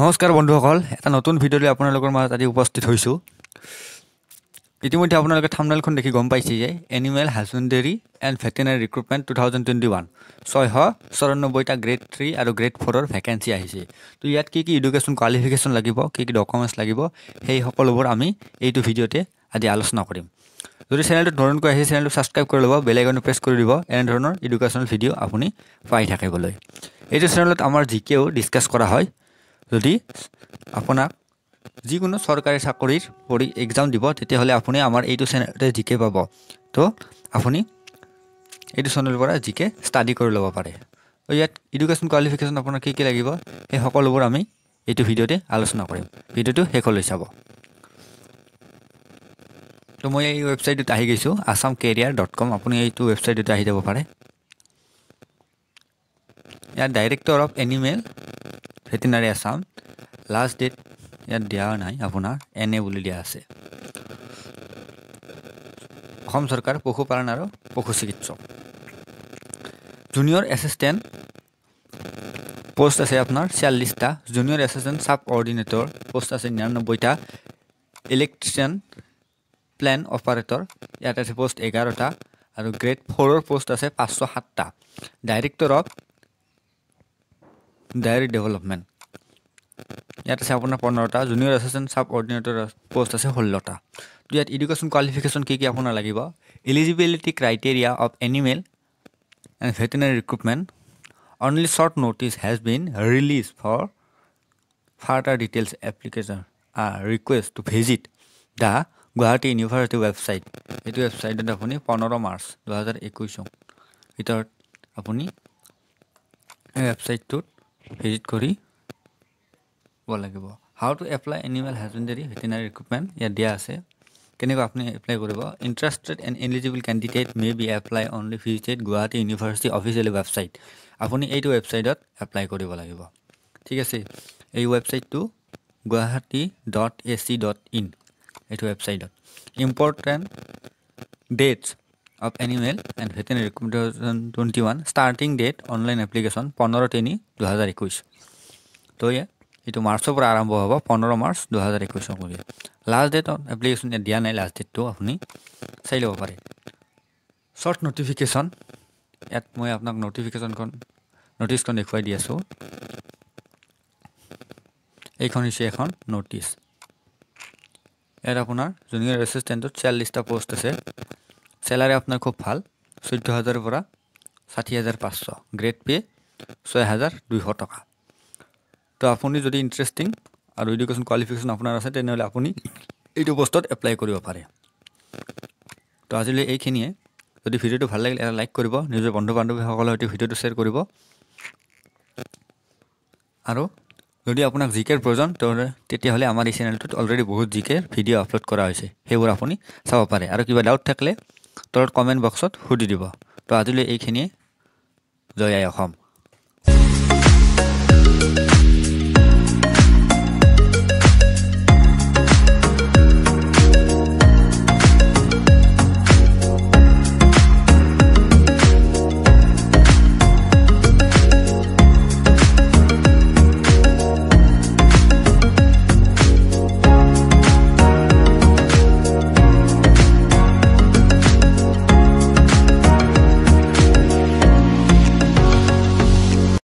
নমস্কাৰ বন্ধুসকল এটা নতুন ভিডিঅ'লৈ আপোনালোকৰ মাজত আজি উপস্থিত হৈছোঁ ইতিমধ্যে আপোনালোকে থামনেলখন দেখি গম পাইছে যে animal husbandry and veterinary recruitment two thousand twenty one ছয়শ চৌৰান্নব্বৈটা গ্ৰেড থ্ৰী আৰু গ্ৰেড ফ'ৰৰ ভেকেঞ্চি আহিছে তো ইয়াত কি কি এডুকেশ্যন কোৱালিফিকেশ্যন লাগিব কি কি ডকুমেণ্টছ লাগিব সেই সকলোবোৰ আমি এইটো ভিডিঅ'তে আজি আলোচনা কৰিম যদি চেনেলটোত নতুনকৈ আহিছে চেনেলটো ছাবস্ক্ৰাইব কৰি ল'ব বেলেগ এনে প্ৰেছ কৰি দিব এনেধৰণৰ ইডুকেশ্যনেল ভিডিঅ' আপুনি পাই থাকিবলৈ এইটো চেনেলত আমাৰ জি কেও ডিছকাছ কৰা হয় যদি আপোনাক যিকোনো চৰকাৰী চাকৰিৰ পৰি এক্সাম দিব তেতিয়াহ'লে আপুনি আমাৰ এইটো চেনেলতে জিকে পাব তো আপুনি এইটো চেনেলৰ পৰা জিকে ষ্টাডি কৰি ল'ব পাৰে ইয়াত এডুকেশ্যন কোৱালিফিকেশ্যন আপোনাৰ কি কি লাগিব সেই সকলোবোৰ আমি এইটো ভিডিঅ'তে আলোচনা কৰিম ভিডিঅ'টো শেষলৈ চাব তো মই এই ৱেবছাইটটোত আহি গৈছোঁ আছাম কেৰিয়াৰ ডট কম আপুনি এইটো ৱেবছাইটটোতে আহি যাব পাৰে ইয়াত director of animal veterinary Assam last date ইয়াত দিয়া নাই আপোনাৰ এনে বুলি দিয়া আছে অসম চৰকাৰ পশুপালন আৰু পশু চিকিৎসক জুনিয়ৰ এচিষ্টেণ্ট পোষ্ট আছে আপোনাৰ চিয়াল্লিছটা জুনিয়ৰ এচিষ্টেণ্ট চাব অৰ্ডিনেটৰ পোষ্ট আছে নিৰান্নব্বৈটা ইলেক্ট্ৰিচিয়ান প্লেন অপাৰেটৰ ইয়াত আছে পোষ্ট এঘাৰটা আৰু গ্ৰেড ফ'ৰৰ পোষ্ট আছে পাঁচশ সাতটা ডাইৰেক্টৰ অফ ডায়েৰী ডেভেলপমেণ্ট ইয়াত আছে আপোনাৰ পোন্ধৰটা জুনিয়ৰ এছিষ্টেণ্ট চাব অৰ্ডিনেটৰ পষ্ট আছে ষোল্লটা তো ইয়াত ইডুকেশ্যন কোৱালিফিকেশ্যন কি কি আপোনাৰ লাগিব eligibility criteria of animal and veterinary recruitment only short notice has been release for further details application request to visit the Guwahati university website এইটো ৱেবছাইটত আপুনি পোন্ধৰ মাৰ্চ দুহেজাৰ একৈছৰ ভিতৰত আপুনি ৱেবছাইটটোত ভিজিট কৰি কৰিব লাগিব how to apply animal husbandry veterinary recruitment ইয়াত দিয়া আছে কেনেকুৱা আপুনি এপ্লাই কৰিব interested and eligible candidate may be apply only visited Guwahati university official website আপুনি এইটো ৱেবছাইটত এপ্লাই কৰিব লাগিব ঠিক আছে এই ৱেবছাইটটো Guwahati dot A C dot in এইটো ৱেবছাইটত important dates of animal and veterinary two thousand twenty one starting date online application পোন্ধৰ তিনি দুহেজাৰ একৈছ তয়ে এইটো মাৰ্চৰ পৰা আৰম্ভ হ'ব পোন্ধৰ মাৰ্চ দুহেজাৰ একৈছলৈকে লাষ্ট ডেট এপ্লিকেশ্যন ইয়াত দিয়া নাই লাষ্ট ডেটটো আপুনি চাই ল'ব পাৰে শ্বৰ্ট নটিফিকেশ্যন ইয়াত মই আপোনাক নটিফিকেশ্যনখন নটিছখন দেখুৱাই দি আছোঁ এইখন হৈছে এখন নটিছ ইয়াত আপোনাৰ জুনিয়ৰ এচিষ্টেণ্টত চিয়াল্লিছটা পোষ্ট আছে চেলাৰী আপোনাৰ খুব ভাল চৈধ্য হাজাৰৰ পৰা ষাঠি হাজাৰ পাঁচশ গ্ৰেড পে ছয় হাজাৰ দুশ টকা তো আপুনি যদি ইণ্টাৰেষ্টিং আৰু এডুকেশ্যন কোৱালিফিকেশ্যন আপোনাৰ আছে তেনেহ'লে আপুনি এইটো পষ্টত এপ্লাই কৰিব পাৰে তো আজিলৈ এইখিনিয়ে যদি ভিডিঅ'টো ভাল লাগিলে এটা লাইক কৰিব নিজৰ বন্ধু বান্ধৱীসকলৰ সৈতে ভিডিঅ'টো শ্বেয়াৰ কৰিব আৰু যদি আপোনাক জি কেৰ প্ৰয়োজন তেতিয়াহ'লে আমাৰ এই চেনেলটোত অলৰেডি বহুত জি ভিডিঅ' আপলোড কৰা হৈছে সেইবোৰ আপুনি চাব পাৰে আৰু কিবা ডাউট থাকিলে তলত কমেণ্ট বক্সত সুধি দিব তো আজিলৈ এইখিনিয়ে জয় আই অসম